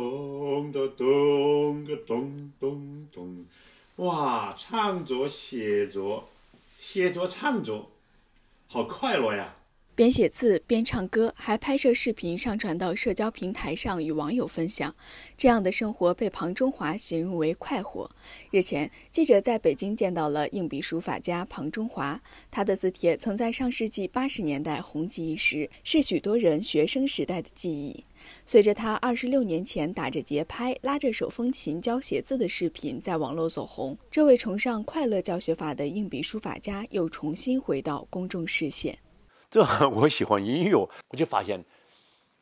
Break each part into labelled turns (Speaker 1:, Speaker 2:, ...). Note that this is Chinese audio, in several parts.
Speaker 1: 咚的咚个咚咚咚，哇！唱着写着写着唱着，好快乐呀！
Speaker 2: 边写字边唱歌，还拍摄视频上传到社交平台上与网友分享，这样的生活被庞中华形容为快活。日前，记者在北京见到了硬笔书法家庞中华，他的字帖曾在上世纪八十年代红极一时，是许多人学生时代的记忆。随着他二十六年前打着节拍拉着手风琴教写字的视频在网络走红，这位崇尚快乐教学法的硬笔书法家又重新回到公众视线。
Speaker 1: 这 我喜欢音乐，我就发现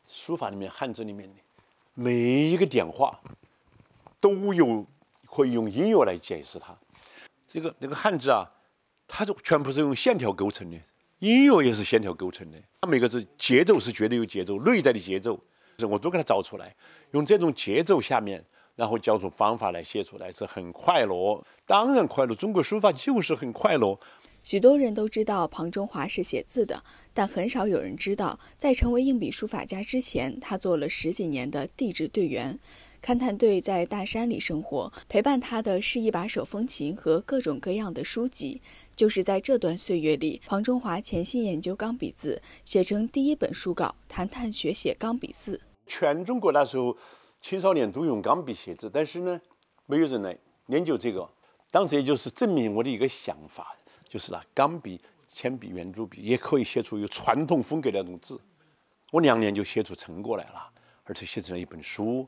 Speaker 1: 书法里面汉字里面的每一个点画都有可以用音乐来解释它。这个那个汉字啊，它是全部是用线条构成的，音乐也是线条构成的。它每个字节奏是绝对有节奏，内在的节奏，我都给它找出来，用这种节奏下面，然后教出方法来写出来是很快乐，当然快乐。中国书法就是很快乐。许多人都知道庞中华是写字的，
Speaker 2: 但很少有人知道，在成为硬笔书法家之前，他做了十几年的地质队员。勘探队在大山里生活，陪伴他的是一把手风琴和各种各样的书籍。就是在这段岁月里，庞中华潜心研究钢笔字，写成第一本书稿《谈谈学写钢笔字》。
Speaker 1: 全中国那时候青少年都用钢笔写字，但是呢，没有人来研究这个。当时也就是证明我的一个想法。就是拿钢笔、铅笔、圆珠笔，也可以写出有传统风格的那种字。我两年就写出成果来了，而且写成了一本书。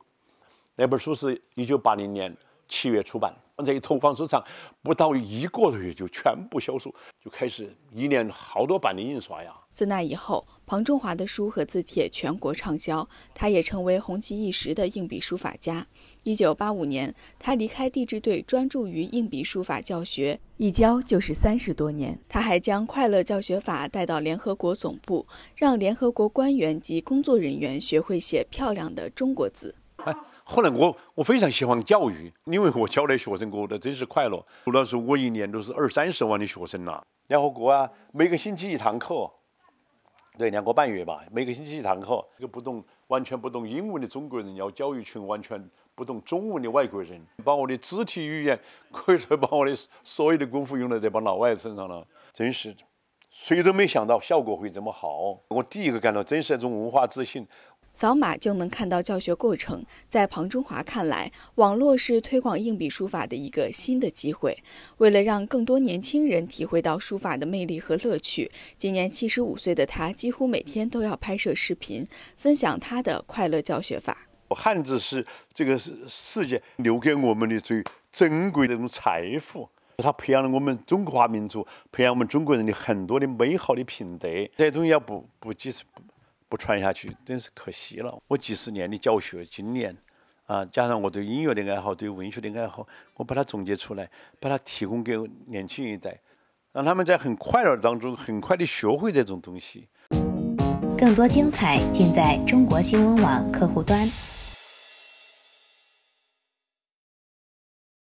Speaker 1: 那本书是一九八零年。七月出版，这一投放市场，不到一个多月就全部销售，就开始一年好多版的印刷呀。自
Speaker 2: 那以后，庞中华的书和字帖全国畅销，他也成为红极一时的硬笔书法家。一九八五年，他离开地质队，专注于硬笔书法教学，一教就是三十多年。他还将快乐教学法带到联合国总部，让联合国官员及工作人员学会写漂亮的中国字。
Speaker 1: 后来我我非常喜欢教育，因为我教的学生过得真是快乐。主老是我一年都是二三十万的学生啦，联合国啊，每个星期一堂课，对，两个半月吧，每个星期一堂课。一个不懂完全不懂英文的中国人，要教一群完全不懂中文的外国人，把我的肢体语言 可以说把我的所有的功夫用在这帮老外身上了，真是，谁都没想到效果会这么好。我第一个感到真是那种文化自信。
Speaker 2: 扫码就能看到教学过程。在庞中华看来，网络是推广硬笔书法的一个新的机会。为了让更多年轻人体会到书法的魅力和乐趣，今年七十五岁的他几乎每天都要拍摄视频，分享他的快乐教学法。
Speaker 1: 汉字是这个世界留给我们的最珍贵的这种财富，它培养了我们中华民族，培养我们中国人的很多的美好的品德。这些东西要不不及时。不传下去，真是可惜了。我几十年的教学经验，啊，加上我对音乐的爱好、对文学的爱好，我把它总结出来，把它提供给年轻一代，让他们在很快乐当中，很快的学会这种东西。
Speaker 2: 更多精彩尽在中国新闻网客户端。